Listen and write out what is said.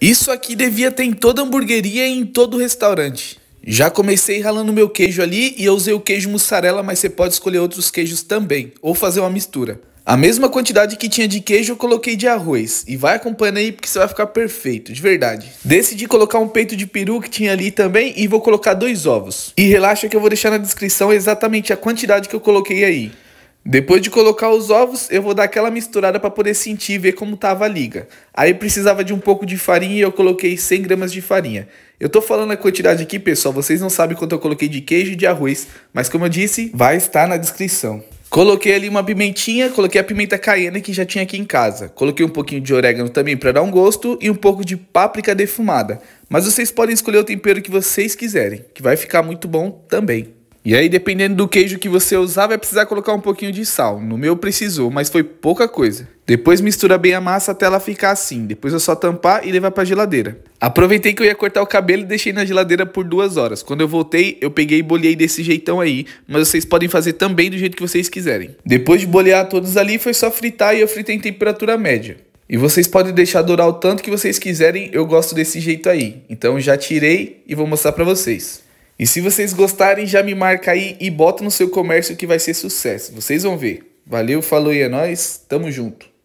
Isso aqui devia ter em toda hamburgueria e em todo restaurante. Já comecei ralando meu queijo ali e eu usei o queijo mussarela, mas você pode escolher outros queijos também, ou fazer uma mistura. A mesma quantidade que tinha de queijo eu coloquei de arroz. E vai acompanhando aí porque você vai ficar perfeito, de verdade. Decidi colocar um peito de peru que tinha ali também e vou colocar dois ovos. E relaxa que eu vou deixar na descrição exatamente a quantidade que eu coloquei aí. Depois de colocar os ovos, eu vou dar aquela misturada para poder sentir e ver como tava a liga. Aí precisava de um pouco de farinha e eu coloquei 100 gramas de farinha. Eu tô falando a quantidade aqui, pessoal, vocês não sabem quanto eu coloquei de queijo e de arroz, mas como eu disse, vai estar na descrição. Coloquei ali uma pimentinha, coloquei a pimenta caiena que já tinha aqui em casa. Coloquei um pouquinho de orégano também para dar um gosto e um pouco de páprica defumada. Mas vocês podem escolher o tempero que vocês quiserem, que vai ficar muito bom também. E aí, dependendo do queijo que você usar, vai precisar colocar um pouquinho de sal. No meu precisou, mas foi pouca coisa. Depois mistura bem a massa até ela ficar assim. Depois é só tampar e levar para geladeira. Aproveitei que eu ia cortar o cabelo e deixei na geladeira por duas horas. Quando eu voltei, eu peguei e bolhei desse jeitão aí, mas vocês podem fazer também do jeito que vocês quiserem. Depois de bolear todos ali, foi só fritar e eu fritei em temperatura média. E vocês podem deixar dourar o tanto que vocês quiserem, eu gosto desse jeito aí. Então já tirei e vou mostrar para vocês. E se vocês gostarem, já me marca aí e bota no seu comércio que vai ser sucesso. Vocês vão ver. Valeu, falou e é nóis. Tamo junto.